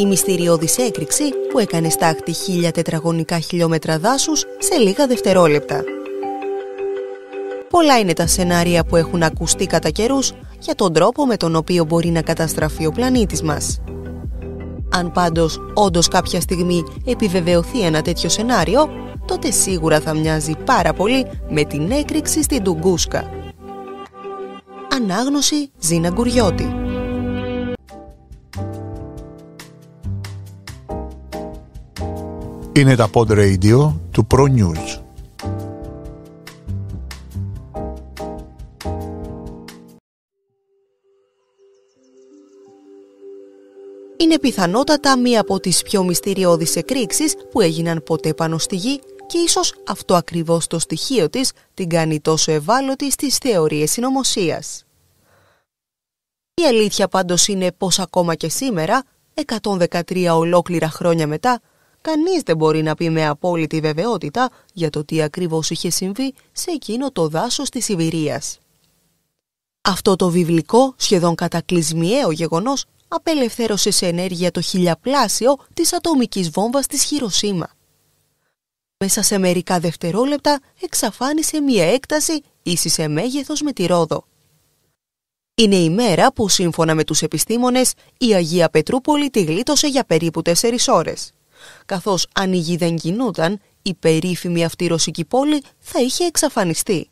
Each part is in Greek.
Η μυστηριώδης έκρηξη που έκανε στάχτη χίλια τετραγωνικά χιλιόμετρα δάσους σε λίγα δευτερόλεπτα. Πολλά είναι τα σενάρια που έχουν ακουστεί κατά καιρούς για τον τρόπο με τον οποίο μπορεί να καταστραφεί ο πλανήτης μας. Αν πάντως όντως κάποια στιγμή επιβεβαιωθεί ένα τέτοιο σενάριο, τότε σίγουρα θα μοιάζει πάρα πολύ με την έκρηξη στην Τουγκούσκα. Ανάγνωση Ζήνα Γκουριώτη Είναι τα Pod Radio του Pro News. Είναι πιθανότατα μία από τις πιο μυστηριώδεις εκρήξεις που έγιναν ποτέ πάνω στη γη και ίσως αυτό ακριβώς το στοιχείο της την κάνει τόσο ευάλωτη στις θεωρίες συνωμοσίας. Η αλήθεια πάντως είναι πως ακόμα και σήμερα, 113 ολόκληρα χρόνια μετά, κανείς δεν μπορεί να πει με απόλυτη βεβαιότητα για το τι ακριβώς είχε συμβεί σε εκείνο το δάσος της Ιβηρίας. Αυτό το βιβλικό, σχεδόν κατακλυσμιαίο γεγονός, απελευθέρωσε σε ενέργεια το χιλιαπλάσιο της ατομικής βόμβας της Χειροσύμα. Μέσα σε μερικά δευτερόλεπτα εξαφάνισε μια έκταση ίσης σε μέγεθος με τη Ρόδο. Είναι η μέρα που σύμφωνα με τους επιστήμονες η Αγία Πετρούπολη τη γλίτωσε για περίπου 4 ώρες. Καθώς αν η γη δεν κινούταν, η περίφημη αυτή ρωσική πόλη θα είχε εξαφανιστεί.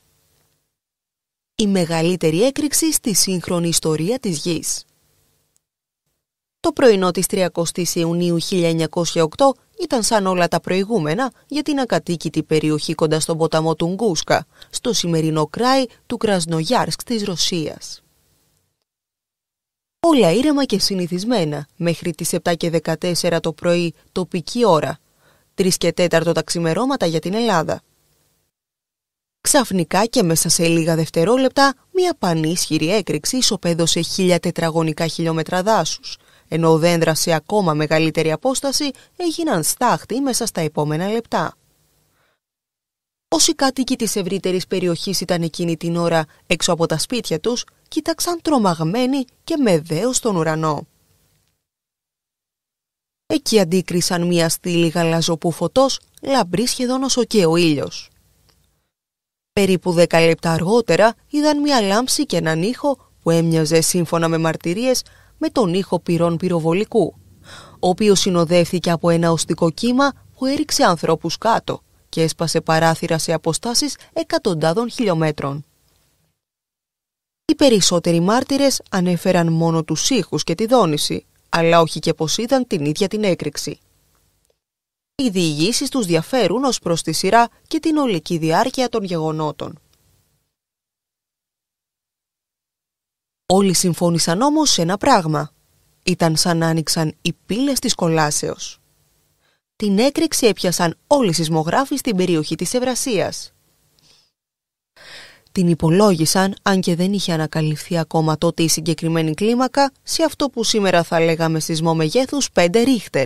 Η μεγαλύτερη έκρηξη στη σύγχρονη ιστορία της γης. Το πρωινό της 30ης Ιουνίου 1908 ήταν σαν όλα τα προηγούμενα για την ακατοίκητη περιοχή κοντά στον ποταμό του Γκούσκα, στο σημερινό κράι του Κρασνογιάρσκ της Ρωσίας όλα ήρεμα και συνηθισμένα, μέχρι τις 7 και 14 το πρωί τοπική ώρα, 3 και 4 τα ξημερώματα για την Ελλάδα. Ξαφνικά και μέσα σε λίγα δευτερόλεπτα, μια πανίσχυρη έκρηξη ισοπαίδωσε χίλια τετραγωνικά χιλιόμετρα δάσους, ενώ δέντρα σε ακόμα μεγαλύτερη απόσταση έγιναν στάχτη μέσα στα επόμενα λεπτά. Όσοι κάτοικοι της ευρύτερης περιοχής ήταν εκείνη την ώρα έξω από τα σπίτια τους, κοίταξαν τρομαγμένοι και με δέο στον ουρανό. Εκεί αντίκρισαν μια στήλη γαλαζοπού φωτός, λαμπρή σχεδόν όσο και ο ήλιος. Περίπου δέκα λεπτά αργότερα είδαν μια λάμψη και έναν ήχο που έμοιαζε σύμφωνα με μαρτυρίες με τον ήχο πυρών πυροβολικού, ο οποίος συνοδεύθηκε από ένα οστικό κύμα που έριξε ανθρώπους κάτω και έσπασε παράθυρα σε αποστάσεις εκατοντάδων χιλιόμετρων. Οι περισσότεροι μάρτυρες ανέφεραν μόνο τους ήχους και τη δόνηση, αλλά όχι και πως είδαν την ίδια την έκρηξη. Οι διηγήσεις τους διαφέρουν ως προς τη σειρά και την ολική διάρκεια των γεγονότων. Όλοι συμφώνησαν όμως σε ένα πράγμα. Ήταν σαν άνοιξαν οι πύλες της κολάσεως την έκρηξη έπιασαν όλοι οι σεισμογράφοι στην περιοχή της Ευρασίας. Την υπολόγισαν, αν και δεν είχε ανακαλυφθεί ακόμα τότε η συγκεκριμένη κλίμακα, σε αυτό που σήμερα θα λέγαμε σεισμό μεγέθους 5 ρίχτερ.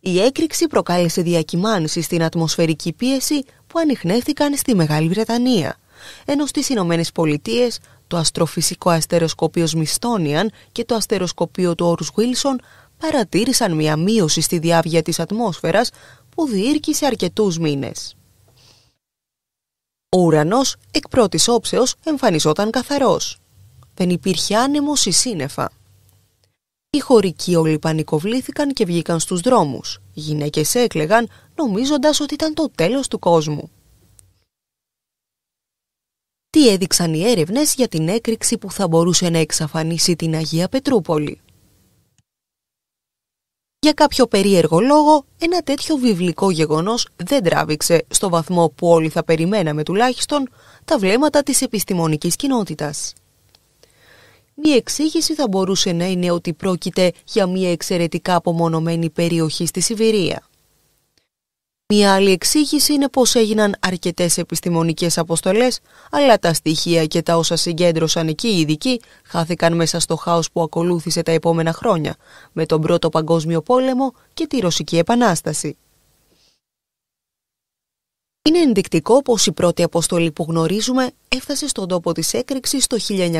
Η έκρηξη προκάλεσε διακυμάνσεις στην ατμοσφαιρική πίεση που ανοιχνεύτηκαν στη Μεγάλη Βρετανία, ενώ στις Ηνωμένες Πολιτείες το αστροφυσικό αστεροσκοπείο Σμιστόνιαν και το αστεροσκοπείο του Όρους Βίλσον παρατήρησαν μια μείωση στη διάβγεια της ατμόσφαιρας που διήρκησε αρκετούς μήνες. Ο ουρανός εκ πρώτης όψεως εμφανιζόταν καθαρός. Δεν υπήρχε άνεμος ή σύννεφα. Οι χωρικοί όλοι πανικοβλήθηκαν και βγήκαν στους δρόμους. Οι γυναίκες έκλεγαν νομίζοντας ότι ήταν το τέλος του κόσμου. Τι έδειξαν οι έρευνες για την έκρηξη που θα μπορούσε να εξαφανίσει την Αγία Πετρούπολη. Για κάποιο περίεργο λόγο, ένα τέτοιο βιβλικό γεγονός δεν τράβηξε στο βαθμό που όλοι θα περιμέναμε τουλάχιστον τα βλέμματα της επιστημονικής κοινότητας. Μία εξήγηση θα μπορούσε να είναι ότι πρόκειται για μία εξαιρετικά απομονωμένη περιοχή στη Σιβηρία. Μία άλλη εξήγηση είναι πως έγιναν αρκετές επιστημονικές αποστολές, αλλά τα στοιχεία και τα όσα συγκέντρωσαν εκεί οι ειδικοί χάθηκαν μέσα στο χάος που ακολούθησε τα επόμενα χρόνια, με τον Πρώτο Παγκόσμιο Πόλεμο και τη Ρωσική Επανάσταση. Είναι ενδεικτικό πως η πρώτη αποστολή που γνωρίζουμε έφτασε στον τόπο της έκρηξης το 1921,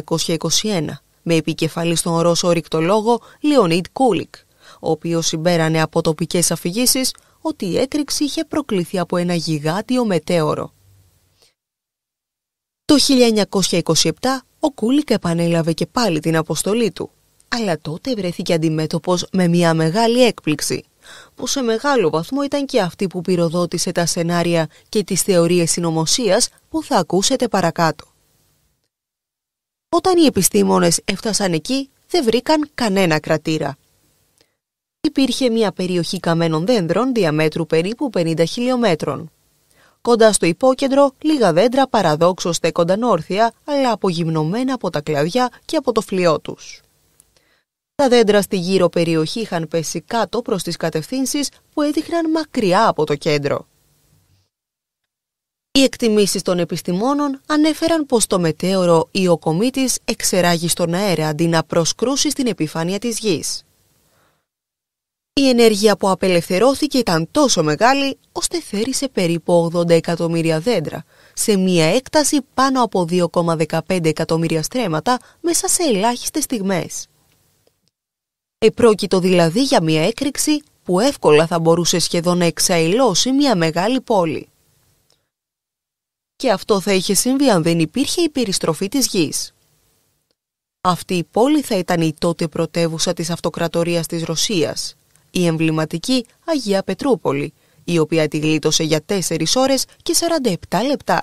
με επικεφαλή στον Ρώσο ρηκτολόγο Λιονίτ Κούλικ, ο οποίος συμπέρανε από τοπικές αφηγήσεις ότι η έκρηξη είχε προκληθεί από ένα γιγάντιο μετέωρο. Το 1927 ο Κούλικ επανέλαβε και πάλι την αποστολή του, αλλά τότε βρέθηκε αντιμέτωπος με μια μεγάλη έκπληξη, που σε μεγάλο βαθμό ήταν και αυτή που πυροδότησε τα σενάρια και τις θεωρίες συνωμοσίας που θα ακούσετε παρακάτω. Όταν οι επιστήμονες έφτασαν εκεί, δεν βρήκαν κανένα κρατήρα, υπήρχε μια περιοχή καμένων δέντρων διαμέτρου περίπου 50 χιλιόμετρων. Κοντά στο υπόκεντρο, λίγα δέντρα παραδόξως στέκονταν όρθια, αλλά απογυμνωμένα από τα κλαδιά και από το φλοιό τους. Τα δέντρα στη γύρω περιοχή είχαν πέσει κάτω προς τις κατευθύνσεις που έδειχναν μακριά από το κέντρο. Οι εκτιμήσεις των επιστημόνων ανέφεραν πως το μετέωρο ή ο εξεράγει στον αέρα αντί να προσκρούσει στην επιφάνεια της γης. Η ενέργεια που απελευθερώθηκε ήταν τόσο μεγάλη, ώστε θέρισε περίπου 80 εκατομμύρια δέντρα, σε μια έκταση πάνω από 2,15 εκατομμύρια στρέμματα μέσα σε ελάχιστες στιγμές. Επρόκειτο δηλαδή για μια έκρηξη που εύκολα θα μπορούσε σχεδόν να εξαϊλώσει μια μεγάλη πόλη. Και αυτό θα είχε συμβεί αν δεν υπήρχε η περιστροφή της γης. Αυτή η πόλη θα ήταν η τότε πρωτεύουσα της αυτοκρατορίας της Ρωσίας, η εμβληματική Αγία Πετρούπολη, η οποία τη γλίτωσε για 4 ώρες και 47 λεπτά.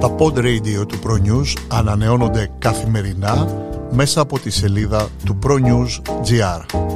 Τα pod radio του ProNews ανανεώνονται καθημερινά μέσα από τη σελίδα του ProNews.gr.